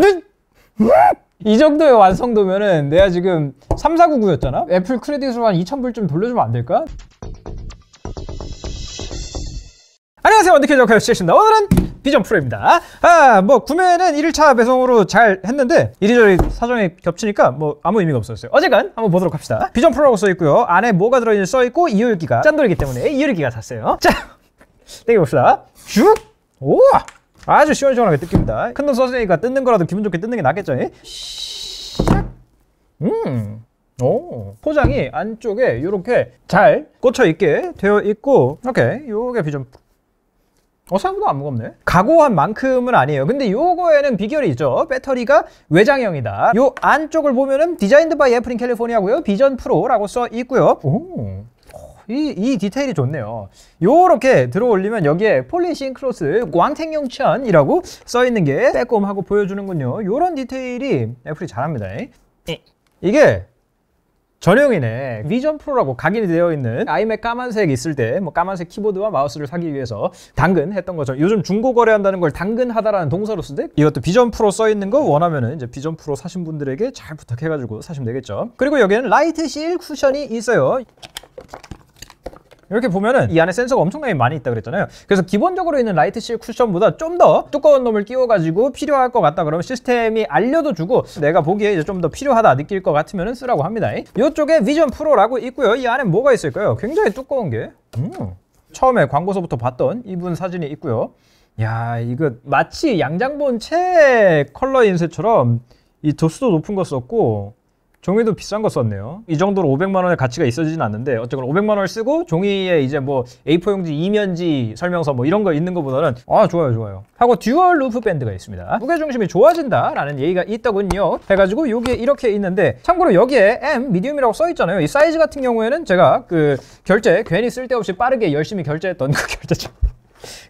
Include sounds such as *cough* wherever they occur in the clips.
네? 이 정도의 완성도면은 내가 지금 3499였잖아? 애플 크레딧으로 한 2000불 좀 돌려주면 안 될까? 안녕하세요 원더케이저 카요 시작입니다 오늘은 비전 프로입니다 아 뭐 구매는 1차 배송으로 잘 했는데 이리저리 사정이 겹치니까 뭐 아무 의미가 없었어요 어쨌건 한번 보도록 합시다 비전 프로라고 써있고요 안에 뭐가 들어있는지 써있고 이율기가 짠돌이기 때문에 이율기가 샀어요 자 *laughs* 땡겨봅시다 쭉 오! 와 아주 시원시원하게 뜯깁니다 큰돈 써주니까 뜯는 거라도 기분 좋게 뜯는 게 낫겠죠? 음. 오 포장이 안쪽에 이렇게 잘 꽂혀 있게 되어 있고 이렇게 요게 비전 어 생각보다 안 무겁네 각오한 만큼은 아니에요 근데 요거에는 비결이 있죠 배터리가 외장형이다 요 안쪽을 보면은 디자인드 바이 애플인 캘리포니아고요 비전 프로라고 써 있고요 오. 이, 이 디테일이 좋네요. 요렇게 들어올리면 여기에 폴리싱 크로스 광택용천이라고 써있는 게 빼꼼하고 보여주는군요. 요런 디테일이 애플이 잘합니다. 네. 이게 전용이네 비전 프로라고 각인이 되어 있는 아이맥 까만색 있을 때 뭐 까만색 키보드와 마우스를 사기 위해서 당근 했던 거죠 요즘 중고 거래한다는 걸 당근하다라는 동사로 쓰는데 이것도 비전 프로 써 있는 거 원하면은 이제 비전 프로 사신 분들에게 잘 부탁해가지고 사시면 되겠죠 그리고 여기에는 라이트 실 쿠션이 있어요 이렇게 보면은 이 안에 센서가 엄청나게 많이 있다 그랬잖아요 그래서 기본적으로 있는 라이트 실 쿠션보다 좀 더 두꺼운 놈을 끼워가지고 필요할 것 같다 그러면 시스템이 알려도 주고 내가 보기에 이제 좀 더 필요하다 느낄 것 같으면 쓰라고 합니다 이쪽에 비전 프로라고 있고요 이 안에 뭐가 있을까요? 굉장히 두꺼운 게 음. 처음에 광고서부터 봤던 이분 사진이 있고요 야 이거 마치 양장본 채 컬러 인쇄처럼 이 도수도 높은 거 썼고 종이도 비싼 거 썼네요. 이 정도로 500만 원의 가치가 있어지진 않는데 어쨌건 500만 원을 쓰고 종이에 이제 뭐 A4 용지 이면지 설명서 뭐 이런 거 있는 것보다는 아 좋아요 좋아요 하고 듀얼 루프 밴드가 있습니다. 무게 중심이 좋아진다라는 얘기가 있더군요. 해가지고 여기에 이렇게 있는데 참고로 여기에 M 미디움이라고 써 있잖아요. 이 사이즈 같은 경우에는 제가 그 결제 괜히 쓸데없이 빠르게 열심히 결제했던 *laughs* 그결제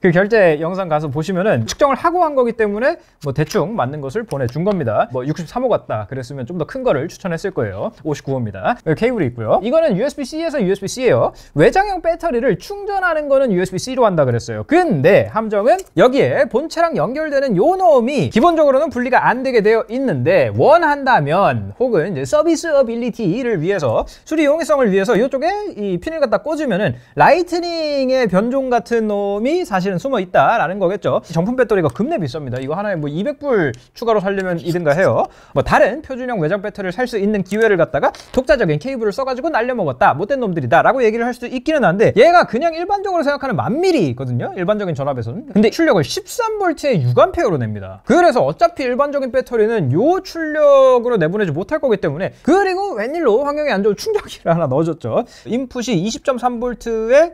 그 결제 영상 가서 보시면은 측정을 하고 한 거기 때문에 뭐 대충 맞는 것을 보내준 겁니다. 뭐 63호 같다 그랬으면 좀 더 큰 거를 추천했을 거예요. 59호입니다. 케이블이 있고요. 이거는 USB-C에서 USB-C예요. 외장형 배터리를 충전하는 거는 USB-C로 한다 그랬어요. 근데 함정은 여기에 본체랑 연결되는 요 놈이 기본적으로는 분리가 안 되게 되어 있는데 원한다면 혹은 이제 서비스업빌리티를 위해서 수리 용이성을 위해서 이쪽에 이 핀을 갖다 꽂으면은 라이트닝의 변종 같은 놈이 사실은 숨어 있다라는 거겠죠. 정품 배터리가 급내 비쌉니다. 이거 하나에 뭐 200불 추가로 살려면 이든가 해요. 뭐 다른 표준형 외장 배터리를 살 수 있는 기회를 갖다가 독자적인 케이블을 써가지고 날려먹었다. 못된 놈들이다. 라고 얘기를 할 수도 있기는 한데 얘가 그냥 일반적으로 생각하는 만밀이거든요. 일반적인 전압에서는. 근데 출력을 13V에 6A로 냅니다. 그래서 어차피 일반적인 배터리는 요 출력으로 내보내지 못할 거기 때문에 그리고 웬일로 환경에 안 좋은 충전기를 하나 넣어줬죠. 인풋이 20.3V에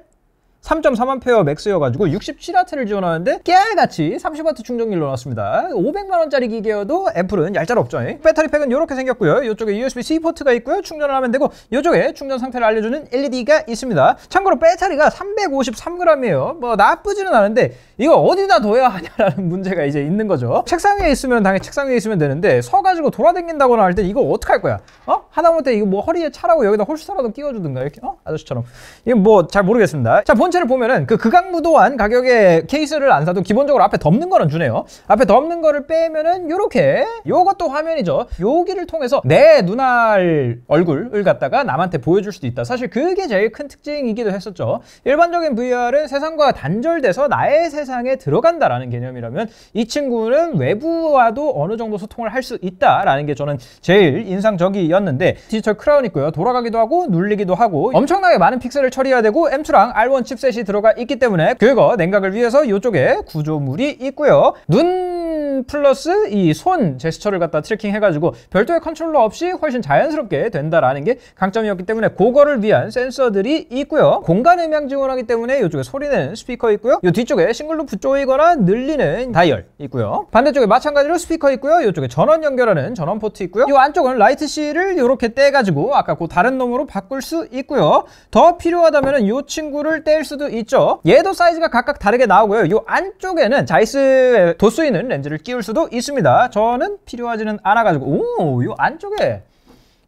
3.4만 페어 맥스여가지고 67W를 지원하는데 깨알같이 30W 충전기로 나왔습니다 500만원짜리 기계여도 애플은 얄짤없죠 배터리 팩은 이렇게 생겼고요 이쪽에 USB-C 포트가 있고요 충전을 하면 되고 이쪽에 충전 상태를 알려주는 LED가 있습니다 참고로 배터리가 353g이에요 뭐 나쁘지는 않은데 이거 어디다 둬야 하냐라는 *laughs* 문제가 이제 있는 거죠 책상 위에 있으면 당연히 책상 위에 있으면 되는데 서가지고 돌아댕긴다거나 할 때 이거 어떡할 거야 어? 하다못해 이거 뭐 허리에 차라고 여기다 홀수라도 끼워주든가 이렇게 어? 아저씨처럼 이거뭐 잘 모르겠습니다 자본 전체를 보면은 그 극악무도한 가격의 케이스를 안 사도 기본적으로 앞에 덮는 거는 주네요. 앞에 덮는 거를 빼면은 요렇게 요것도 화면이죠. 여기를 통해서 내 눈알 얼굴을 갖다가 남한테 보여줄 수도 있다. 사실 그게 제일 큰 특징이기도 했었죠. 일반적인 VR은 세상과 단절돼서 나의 세상에 들어간다라는 개념이라면 이 친구는 외부와도 어느 정도 소통을 할 수 있다라는 게 저는 제일 인상적이었는데 디지털 크라운 있고요. 돌아가기도 하고 눌리기도 하고 엄청나게 많은 픽셀을 처리해야 되고 M2랑 R1 칩셋 캡셋이 들어가 있기 때문에 그거 냉각을 위해서 이쪽에 구조물이 있고요. 눈 플러스 이 손 제스처를 갖다 트래킹 해가지고 별도의 컨트롤러 없이 훨씬 자연스럽게 된다라는 게 강점이었기 때문에 그거를 위한 센서들이 있고요. 공간 음향 지원하기 때문에 이쪽에 소리는 스피커 있고요. 이 뒤쪽에 싱글루프 조이거나 늘리는 다이얼 있고요. 반대쪽에 마찬가지로 스피커 있고요. 이쪽에 전원 연결하는 전원 포트 있고요. 이 안쪽은 라이트 씨를 이렇게 떼가지고 아까 그 다른 놈으로 바꿀 수 있고요. 더 필요하다면 이 친구를 뗄수 수도 있죠 얘도 사이즈가 각각 다르게 나오고요 이 안쪽에는 자이스의 도수있는 렌즈를 끼울 수도 있습니다 저는 필요하지는 않아가지고 오이 안쪽에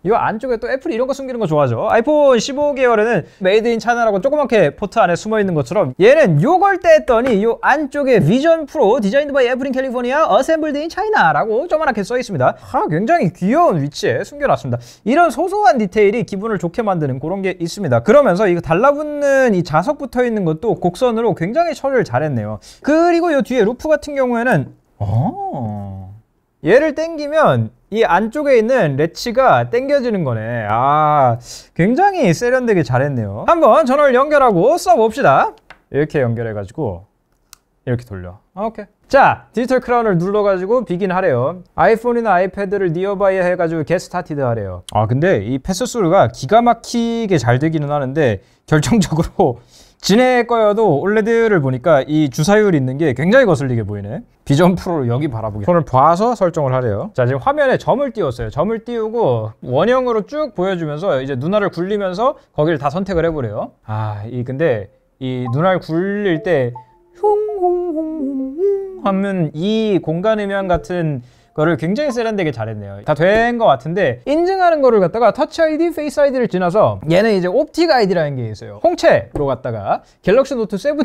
이 안쪽에 또 애플이 이런 거 숨기는 거 좋아하죠 아이폰 1 5계열에는 메이드 인차나라고 조그맣게 포트 안에 숨어 있는 것처럼 얘는 요걸 때했더니이 안쪽에 비전 프로 디자인드 바이 애플 인 캘리포니아 어셈블드 인 차이나라고 조그맣게 써 있습니다 아, 굉장히 귀여운 위치에 숨겨놨습니다 이런 소소한 디테일이 기분을 좋게 만드는 그런 게 있습니다 그러면서 이거 달라붙는 이 자석 붙어 있는 것도 곡선으로 굉장히 처리를 잘했네요 그리고 이 뒤에 루프 같은 경우에는 어... 얘를 땡기면 이 안쪽에 있는 래치가 당겨지는 거네 아 굉장히 세련되게 잘했네요 한번 전원을 연결하고 써봅시다 이렇게 연결해 가지고 이렇게 돌려 아, 오케이 자 디지털 크라운을 눌러가지고 비긴 하래요 아이폰이나 아이패드를 니어바이 해가지고 게스타티드 하래요 아 근데 이 패스수가 기가 막히게 잘 되기는 하는데 결정적으로 진해 거여도 올레드를 보니까 이 주사율 있는 게 굉장히 거슬리게 보이네 비전 프로로 여기 바라보게 손을 봐서 설정을 하래요 자 지금 화면에 점을 띄웠어요 점을 띄우고 원형으로 쭉 보여주면서 이제 눈알을 굴리면서 거기를 다 선택을 해보래요 아이 근데 이 눈알 굴릴 때 하면 이 공간 음향 같은 그거를 굉장히 세련되게 잘했네요 다 된 것 같은데 인증하는 거를 갖다가 터치 아이디, 페이스 아이디를 지나서 얘는 이제 옵틱 아이디라는 게 있어요 홍채로 갔다가 갤럭시 노트 7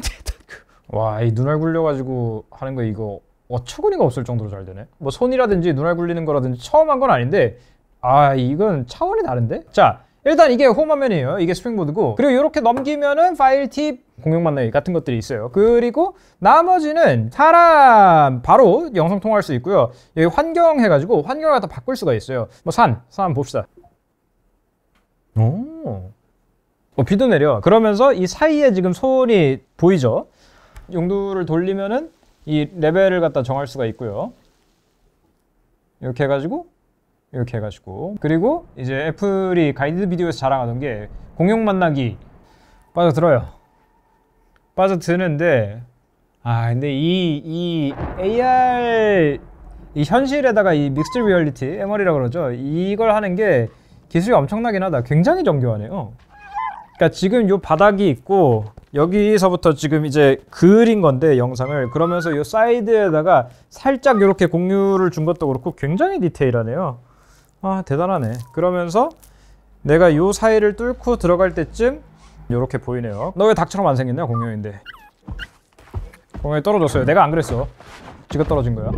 *laughs* 와이 눈알 굴려가지고 하는 거 이거 어처구니가 없을 정도로 잘 되네 뭐 손이라든지 눈알 굴리는 거라든지 처음 한 건 아닌데 아 이건 차원이 다른데? 자 일단 이게 홈화면이에요 이게 스프링보드고 그리고 이렇게 넘기면은 파일 팁 공용 만나기 같은 것들이 있어요. 그리고 나머지는 사람 바로 영상 통화할 수 있고요. 여기 환경 해가지고 환경을 갖다 바꿀 수가 있어요. 뭐 산, 산 봅시다. 오, 어, 비도 내려. 그러면서 이 사이에 지금 손이 보이죠? 용도를 돌리면은 이 레벨을 갖다 정할 수가 있고요. 이렇게 해가지고 이렇게 해가지고 그리고 이제 애플이 가이드 비디오에서 자랑하던 게 공용 만나기 빠져들어요. 빠져드는데 아 근데 이, 이 AR 이 현실에다가 이 믹스 리얼리티 MR이라고 그러죠 이걸 하는 게 기술이 엄청나긴 하다 굉장히 정교하네요 그러니까 지금 요 바닥이 있고 여기서부터 지금 이제 그린 건데 영상을 그러면서 요 사이드에다가 살짝 이렇게 공유를 준 것도 그렇고 굉장히 디테일하네요 아 대단하네 그러면서 내가 요 사이를 뚫고 들어갈 때쯤 이렇게 보이네요 너 왜 닭처럼 안 생겼냐 공룡인데 공룡이 떨어졌어요 내가 안 그랬어 지가 떨어진 거야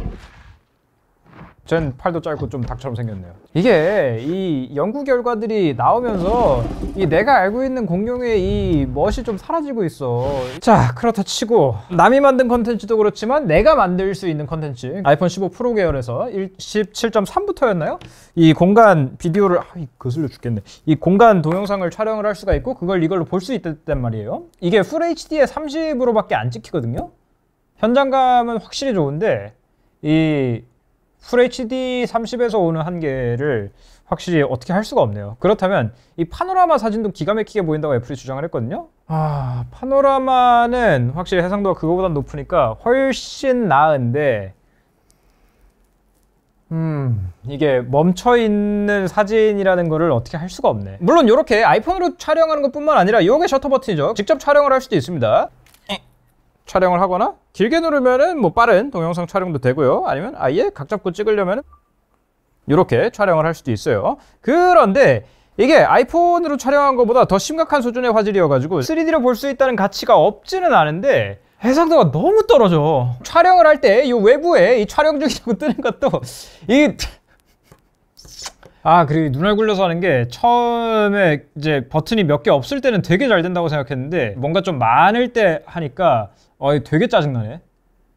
쟨 팔도 짧고 좀 닭처럼 생겼네요 이게 이 연구 결과들이 나오면서 이 내가 알고 있는 공룡의 이 멋이 좀 사라지고 있어 자 그렇다 치고 남이 만든 컨텐츠도 그렇지만 내가 만들 수 있는 컨텐츠 아이폰 15 프로 계열에서 17.3부터였나요? 이 공간 비디오를 아, 거슬려 죽겠네 이 공간 동영상을 촬영을 할 수가 있고 그걸 이걸로 볼 수 있단 말이에요 이게 FHD에 30으로밖에 안 찍히거든요 현장감은 확실히 좋은데 이 FHD 30에서 오는 한계를 확실히 어떻게 할 수가 없네요. 그렇다면 이 파노라마 사진도 기가 막히게 보인다고 애플이 주장을 했거든요. 아 파노라마는 확실히 해상도가 그거보다 높으니까 훨씬 나은데 음 이게 멈춰있는 사진이라는 거를 어떻게 할 수가 없네 물론 이렇게 아이폰으로 촬영하는 것 뿐만 아니라 이게 셔터 버튼이죠 직접 촬영을 할 수도 있습니다 촬영을 하거나 길게 누르면은 뭐 빠른 동영상 촬영도 되고요. 아니면 아예 각 잡고 찍으려면 이렇게 촬영을 할 수도 있어요. 그런데 이게 아이폰으로 촬영한 것보다 더 심각한 수준의 화질이어가지고 3D로 볼 수 있다는 가치가 없지는 않은데 해상도가 너무 떨어져. 촬영을 할 때 이 외부에 이 촬영 중이라고 *laughs* 뜨는 것도 이 아, 그리고 눈알 굴려서 하는 게 처음에 이제 버튼이 몇 개 없을 때는 되게 잘 된다고 생각했는데 뭔가 좀 많을 때 하니까 아니 되게 짜증나네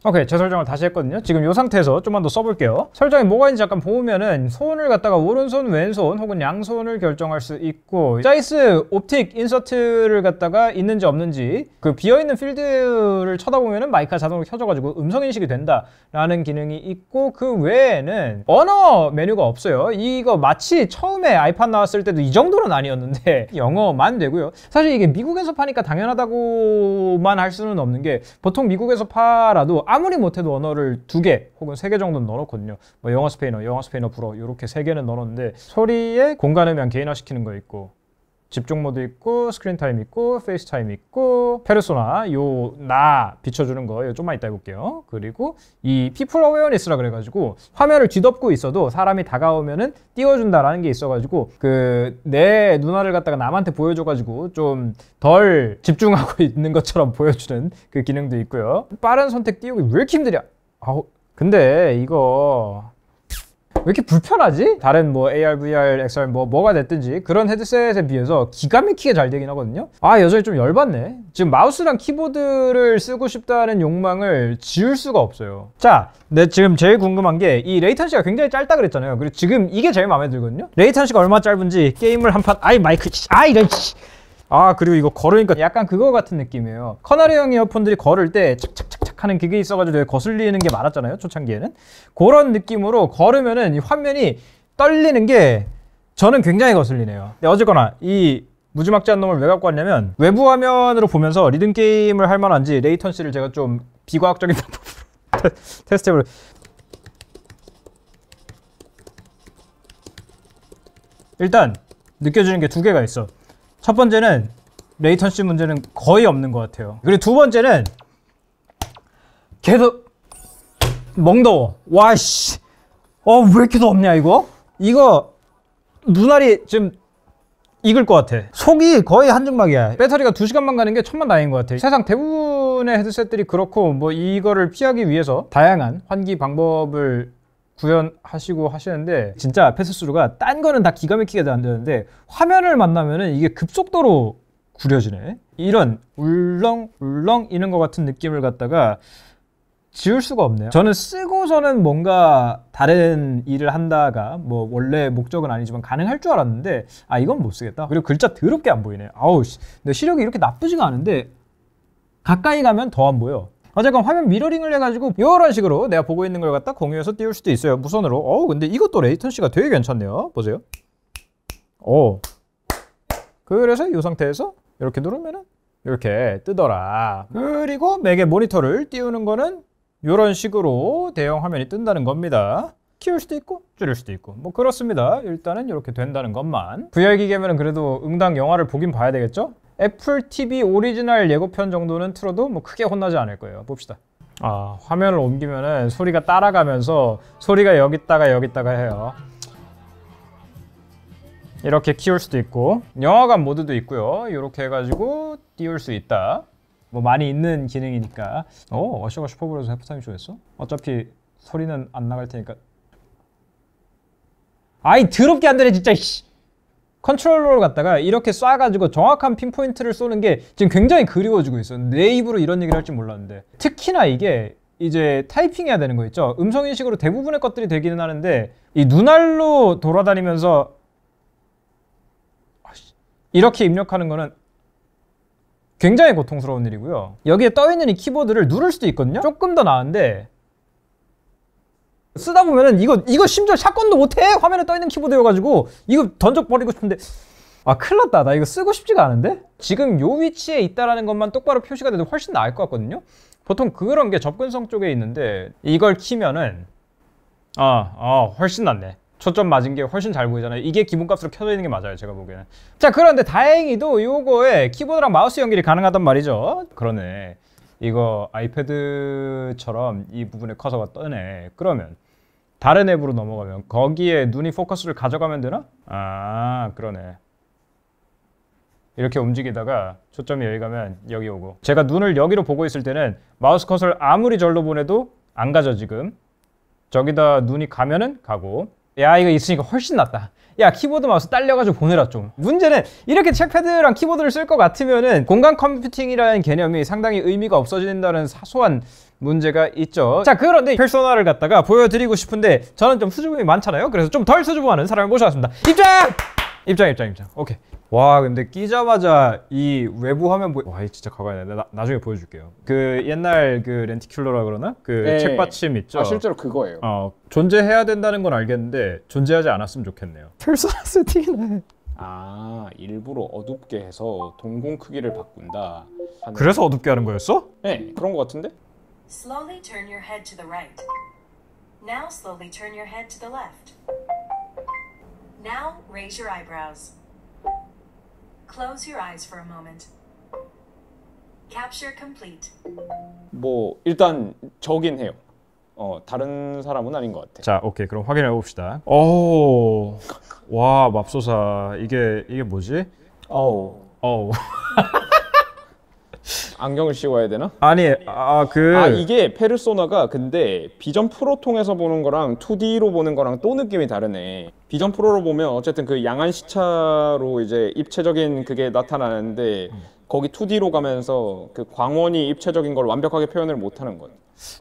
오케이 제 설정을 다시 했거든요 지금 이 상태에서 좀만 더 써볼게요 설정에 뭐가 있는지 잠깐 보면은 손을 갖다가 오른손 왼손 혹은 양손을 결정할 수 있고 자이스 옵틱 인서트를 갖다가 있는지 없는지 그 비어있는 필드를 쳐다보면은 마이크가 자동으로 켜져가지고 음성 인식이 된다 라는 기능이 있고 그 외에는 언어 메뉴가 없어요 이거 마치 처음에 아이팟 나왔을 때도 이 정도는 아니었는데 *laughs* 영어만 되고요 사실 이게 미국에서 파니까 당연하다고만 할 수는 없는 게 보통 미국에서 파라도 아무리 못해도 언어를 두 개 혹은 세 개 정도는 넣어놓거든요. 뭐 영어 스페인어, 영어 스페인어 불어 이렇게 세 개는 넣었는데 소리에 공간음향 을 개인화시키는 거 있고 집중 모드 있고 스크린 타임 있고 페이스 타임 있고 페르소나 요 나 비춰주는 거 좀만 이따 해볼게요 그리고 이 피플 어웨어니스라 그래가지고 화면을 뒤덮고 있어도 사람이 다가오면은 띄워준다라는 게 있어가지고 그 내 눈알을 갖다가 남한테 보여줘가지고 좀 덜 집중하고 *laughs* 있는 것처럼 보여주는 그 기능도 있고요 빠른 선택 띄우기 왜 이렇게 힘들냐 아우 근데 이거 왜 이렇게 불편하지? 다른 뭐 AR, VR, XR 뭐 뭐가 됐든지 그런 헤드셋에 비해서 기가 막히게 잘 되긴 하거든요 아 여전히 좀 열받네 지금 마우스랑 키보드를 쓰고 싶다는 욕망을 지울 수가 없어요 자 근데 지금 제일 궁금한 게 이 레이턴시가 굉장히 짧다 그랬잖아요 그리고 지금 이게 제일 마음에 들거든요 레이턴시가 얼마 짧은지 게임을 한 판 아이 마이크 아이 이런 아 그리고 이거 걸으니까 약간 그거 같은 느낌이에요 커널형 이어폰들이 걸을 때 착착착 하는 그게 있어가지고 거슬리는 게 많았잖아요 초창기에는 그런 느낌으로 걸으면은 화면이 떨리는 게 저는 굉장히 거슬리네요 근데 어쨌거나 이 무지막지한 놈을 왜 갖고 왔냐면 외부 화면으로 보면서 리듬 게임을 할 만한지 레이턴시를 제가 좀 비과학적인 *laughs* 방법으로 *laughs* 테스트 해볼 일단 느껴지는 게 두 개가 있어 첫 번째는 레이턴시 문제는 거의 없는 것 같아요 그리고 두 번째는 계속 멍더워 와 씨 어 왜 이렇게 덥냐 이거 이거 눈알이 지금 익을 것 같아 속이 거의 한증막이야 배터리가 두시간만 가는 게 천만 다행인 것 같아 세상 대부분의 헤드셋들이 그렇고 뭐 이거를 피하기 위해서 다양한 환기 방법을 구현하시고 하시는데 진짜 패스스루가 딴 거는 다 기가 막히게 안 되는데 화면을 만나면은 이게 급속도로 구려지네 이런 울렁울렁 이는 것 같은 느낌을 갖다가 지울 수가 없네요. 저는 쓰고서는 뭔가 다른 일을 한다가 뭐 원래 목적은 아니지만 가능할 줄 알았는데 아 이건 못 쓰겠다. 그리고 글자 더럽게 안 보이네. 요 아우 내 시력이 이렇게 나쁘지가 않은데 가까이 가면 더 안 보여. 어쨌건 화면 미러링을 해가지고 이런 식으로 내가 보고 있는 걸 갖다 공유해서 띄울 수도 있어요. 무선으로. 어우 근데 이것도 레이턴시가 되게 괜찮네요. 보세요. 오. 어. 그래서 이 상태에서 이렇게 누르면은 이렇게 뜨더라. 그리고 맥의 모니터를 띄우는 거는 이런 식으로 대형 화면이 뜬다는 겁니다. 키울 수도 있고 줄일 수도 있고 뭐 그렇습니다. 일단은 이렇게 된다는 것만 VR 기계면 그래도 응당 영화를 보긴 봐야 되겠죠? 애플 TV 오리지널 예고편 정도는 틀어도 뭐 크게 혼나지 않을 거예요. 봅시다. 아 화면을 옮기면은 소리가 따라가면서 소리가 여기 있다가 여기 있다가 해요. 이렇게 키울 수도 있고 영화관 모드도 있고요. 이렇게 해가지고 띄울 수 있다. 뭐 많이 있는 기능이니까 어? 어셔가 슈퍼볼에서 해프타임 쇼했어? 어차피 소리는 안 나갈 테니까 아이 드럽게 안 되네 진짜 씨. 컨트롤러를 갖다가 이렇게 쏴가지고 정확한 핀포인트를 쏘는 게 지금 굉장히 그리워지고 있어요 내 입으로 이런 얘기를 할 줄 몰랐는데 특히나 이게 이제 타이핑해야 되는 거 있죠 음성인식으로 대부분의 것들이 되기는 하는데 이 눈알로 돌아다니면서 아, 이렇게 입력하는 거는 굉장히 고통스러운 일이고요 여기에 떠있는 이 키보드를 누를 수도 있거든요 조금 더 나은데 쓰다 보면은 이거 이거 심지어 샷건도 못해 화면에 떠있는 키보드여가지고 이거 던져버리고 싶은데 아 큰일 났다 나 이거 쓰고 싶지가 않은데 지금 요 위치에 있다라는 것만 똑바로 표시가 돼도 훨씬 나을 것 같거든요 보통 그런 게 접근성 쪽에 있는데 이걸 키면은 아, 아 훨씬 낫네 초점 맞은 게 훨씬 잘 보이잖아요 이게 기본값으로 켜져 있는 게 맞아요 제가 보기에는 자 그런데 다행히도 요거에 키보드랑 마우스 연결이 가능하단 말이죠 그러네 이거 아이패드처럼 이 부분에 커서가 떠네 그러면 다른 앱으로 넘어가면 거기에 눈이 포커스를 가져가면 되나? 아 그러네 이렇게 움직이다가 초점이 여기 가면 여기 오고 제가 눈을 여기로 보고 있을 때는 마우스 커서를 아무리 절로 보내도 안 가죠 지금 저기다 눈이 가면은 가고 야 이거 있으니까 훨씬 낫다 야 키보드 마우스 딸려가지고 보내라 좀 문제는 이렇게 책패드랑 키보드를 쓸 것 같으면은 공간 컴퓨팅이라는 개념이 상당히 의미가 없어진다는 사소한 문제가 있죠 자 그런데 페르소나를 갖다가 보여드리고 싶은데 저는 좀 수줍음이 많잖아요 그래서 좀 덜 수줍어하는 사람을 모셔왔습니다 입장! 입장 입장 입장 오케이 와 근데 끼자마자 이 외부 화면 보와 진짜 가까이 나, 나중에 보여줄게요 그 옛날 그 렌티큘러라 그러나 그 네. 책받침 있죠 아, 실제로 그거예요 어, 존재해야 된다는 건 알겠는데 존재하지 않았으면 좋겠네요 페소나 세팅이네 아 일부러 어둡게 해서 동공 크기를 바꾼다 하는... 그래서 어둡게 하는 거였어? 네 그런 거 같은데 Slowly turn your head to the right Now slowly turn your head to the left Now raise your eyebrows Close your eyes for a moment. Capture complete. 뭐 일단 저긴 해요. 어 다른 사람은 아닌 것 같아. 자, 오케이 그럼 확인해 봅시다. 오, 와 맙소사 이게 이게 뭐지? 어우, 어. 안경을 씌워야 되나? 아니 아 그 아 이게 페르소나가 근데 비전 프로 통해서 보는 거랑 2D로 보는 거랑 또 느낌이 다르네 비전 프로로 보면 어쨌든 그 양안 시차로 이제 입체적인 그게 나타나는데 거기 2D로 가면서 그 광원이 입체적인 걸 완벽하게 표현을 못하는 것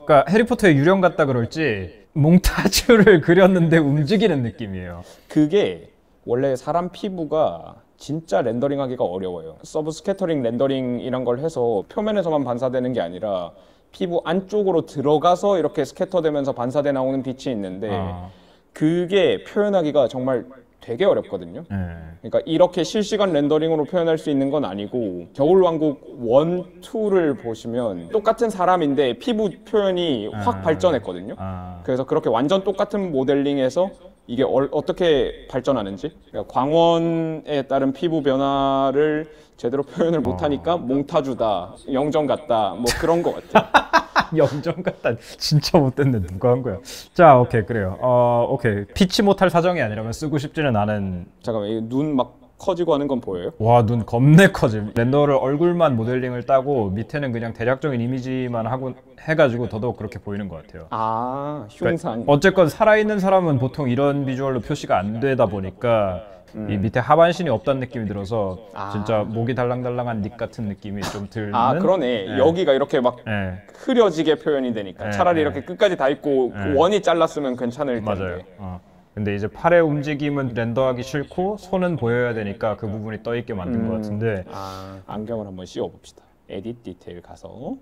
그러니까 해리포터의 유령 같다 그럴지 몽타주를 *laughs* 그렸는데 움직이는 느낌이에요 그게 원래 사람 피부가 진짜 렌더링 하기가 어려워요. 서브 스케터링 렌더링이란 걸 해서 표면에서만 반사되는 게 아니라 피부 안쪽으로 들어가서 이렇게 스케터되면서 반사돼 나오는 빛이 있는데 아. 그게 표현하기가 정말 되게 어렵거든요. 네. 그러니까 이렇게 실시간 렌더링으로 표현할 수 있는 건 아니고 겨울왕국 원, 투를 보시면 똑같은 사람인데 피부 표현이 확 아. 발전했거든요. 아. 그래서 그렇게 완전 똑같은 모델링에서 이게 어떻게 발전하는지 그러니까 광원에 따른 피부 변화를 제대로 표현을 아. 못하니까 어. 몽타주다 영정 같다 뭐 그런 것 같아 *laughs* 영정 같다 진짜 못됐네 누가 한 거야 자 오케이 그래요 어 오케이 피치 못할 사정이 아니라면 쓰고 싶지는 않은 잠깐만 눈막 커지고 하는 건 보여요? 와 눈 겁내 커짐 렌더를 얼굴만 모델링을 따고 밑에는 그냥 대략적인 이미지만 하고 해가지고 더더욱 그렇게 보이는 것 같아요 아 흉상 그러니까 어쨌건 살아있는 사람은 보통 이런 비주얼로 표시가 안 되다 보니까 음. 이 밑에 하반신이 없다는 느낌이 들어서 아. 진짜 목이 달랑달랑한 닉 같은 느낌이 좀 들는 아 그러네 네. 여기가 이렇게 막 네. 흐려지게 표현이 되니까 네. 차라리 이렇게 끝까지 다 있고 네. 원이 잘랐으면 괜찮을 텐데 맞아요 어. 근데 이제 팔의 움직임은 렌더하기 싫고 손은 보여야 되니까 그 부분이 떠 있게 만든 것 음. 같은데 아, 안경을 한번 씌워 봅시다. 에딧 디테일 가서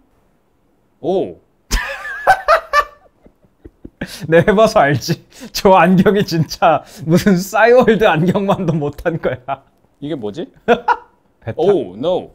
오 *laughs* 내가 해봐서 알지. 저 안경이 진짜 무슨 싸이월드 안경만도 못한 거야. 이게 뭐지? *laughs* 베타. 오 노.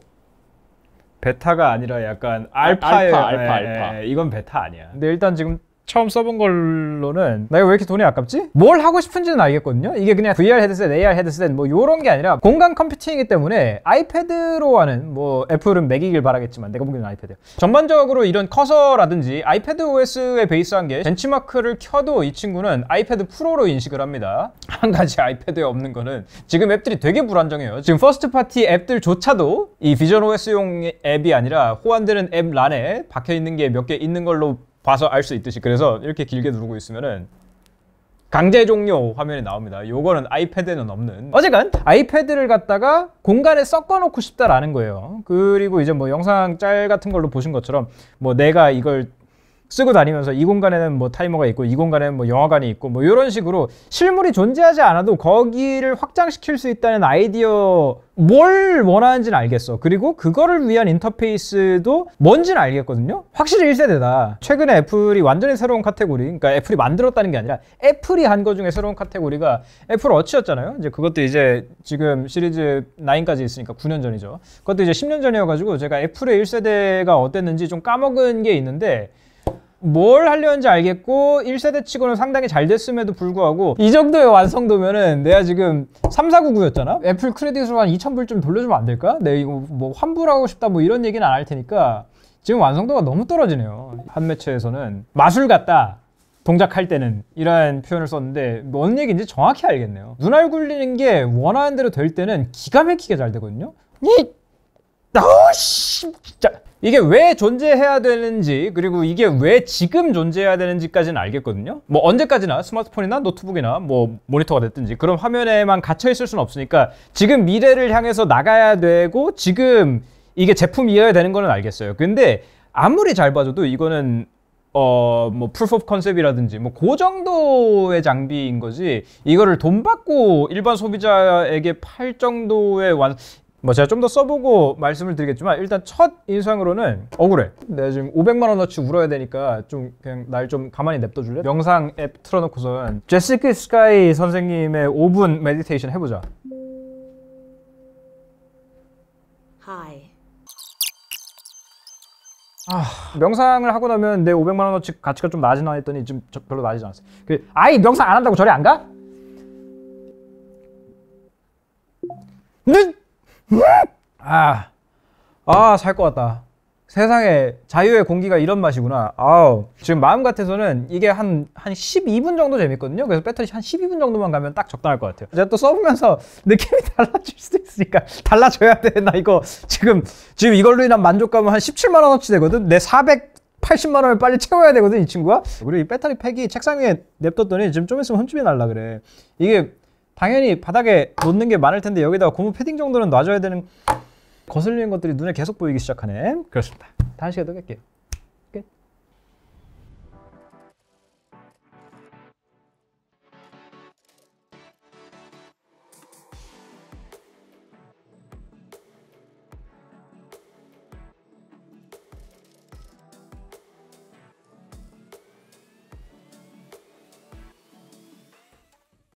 베타가 아니라 약간 아, 알파예요. 알파, 알파, 예, 알파. 예, 예, 이건 베타 아니야. 근데 일단 지금 처음 써본 걸로는 나 이거 왜 이렇게 돈이 아깝지? 뭘 하고 싶은지는 알겠거든요 이게 그냥 VR 헤드셋, AR 헤드셋 뭐 이런 게 아니라 공간 컴퓨팅이기 때문에 아이패드로 하는 뭐 애플은 맥이길 바라겠지만 내가 보기에는 아이패드 전반적으로 이런 커서라든지 아이패드 OS에 베이스한 게 벤치마크를 켜도 이 친구는 아이패드 프로로 인식을 합니다 한 가지 아이패드에 없는 거는 지금 앱들이 되게 불안정해요 지금 퍼스트 파티 앱들조차도 이 비전 OS용 앱이 아니라 호환되는 앱 란에 박혀있는 게 몇 개 있는 걸로 봐서 알 수 있듯이 그래서 이렇게 길게 누르고 있으면은 강제 종료 화면이 나옵니다. 요거는 아이패드에는 없는 어쨌건 아이패드를 갖다가 공간에 섞어 놓고 싶다라는 거예요. 그리고 이제 뭐 영상 짤 같은 걸로 보신 것처럼 뭐 내가 이걸 쓰고 다니면서 이 공간에는 뭐 타이머가 있고 이 공간에는 뭐 영화관이 있고 뭐 이런 식으로 실물이 존재하지 않아도 거기를 확장시킬 수 있다는 아이디어 뭘 원하는지는 알겠어. 그리고 그거를 위한 인터페이스도 뭔지는 알겠거든요. 확실히 1세대다. 최근에 애플이 완전히 새로운 카테고리, 그러니까 애플이 만들었다는 게 아니라 애플이 한 거 중에 새로운 카테고리가 애플 워치였잖아요. 이제 그것도 이제 지금 시리즈 9까지 있으니까 9년 전이죠. 그것도 이제 10년 전이어가지고 제가 애플의 1세대가 어땠는지 좀 까먹은 게 있는데 뭘 하려는지 알겠고 1세대 치고는 상당히 잘 됐음에도 불구하고 이 정도의 완성도면은 내가 지금 3499였잖아? 애플 크레딧으로 한 2000불 쯤 돌려주면 안 될까? 내가 이거 뭐 환불하고 싶다 뭐 이런 얘기는 안 할 테니까 지금 완성도가 너무 떨어지네요 판매처에서는 마술 같다 동작할 때는 이런 표현을 썼는데 뭔 얘기인지 정확히 알겠네요 눈알 굴리는 게 원하는 대로 될 때는 기가 막히게 잘 되거든요 예! 아우씨 어, 진짜 이게 왜 존재해야 되는지 그리고 이게 왜 지금 존재해야 되는지까지는 알겠거든요 뭐 언제까지나 스마트폰이나 노트북이나 뭐 모니터가 됐든지 그런 화면에만 갇혀 있을 수는 없으니까 지금 미래를 향해서 나가야 되고 지금 이게 제품이어야 되는 거는 알겠어요 근데 아무리 잘 봐줘도 이거는 어뭐 풀프 오브 컨셉이라든지 뭐 그 정도의 장비인 거지 이거를 돈 받고 일반 소비자에게 팔 정도의 완뭐 제가 좀 더 써보고 말씀을 드리겠지만 일단 첫 인상으로는 억울해 내가 지금 500만 원어치 울어야 되니까 좀 그냥 날 좀 가만히 냅둬 줄래? 영상 앱 틀어놓고선 제시크 스카이 선생님의 5분 메디테이션 해보자 Hi. 아, 명상을 하고 나면 내 500만 원어치 가치가 좀 낮으나 했더니 지금 별로 낮지 않았어 그, 아이 명상 안 한다고 저리 안 가? 는 아, 아, 살 것 같다. 세상에 자유의 공기가 이런 맛이구나. 아우. 지금 마음 같아서는 이게 한, 한 12분 정도 재밌거든요. 그래서 배터리 한 12분 정도만 가면 딱 적당할 것 같아요. 제가 또 써보면서 *laughs* 느낌이 달라질 수도 있으니까 *laughs* 달라져야 돼. 나 이거 지금, 지금 이걸로 인한 만족감은 한 17만원어치 되거든? 내4 80만 원을 빨리 채워야 되거든 이 친구가 그리고 이 배터리 팩이 책상 위에 냅뒀더니 지금 좀 있으면 흠집이 날라 그래 이게 당연히 바닥에 놓는 게 많을 텐데 여기다가 고무 패딩 정도는 놔줘야 되는 거슬리는 것들이 눈에 계속 보이기 시작하네 그렇습니다 다시 해도 깰게요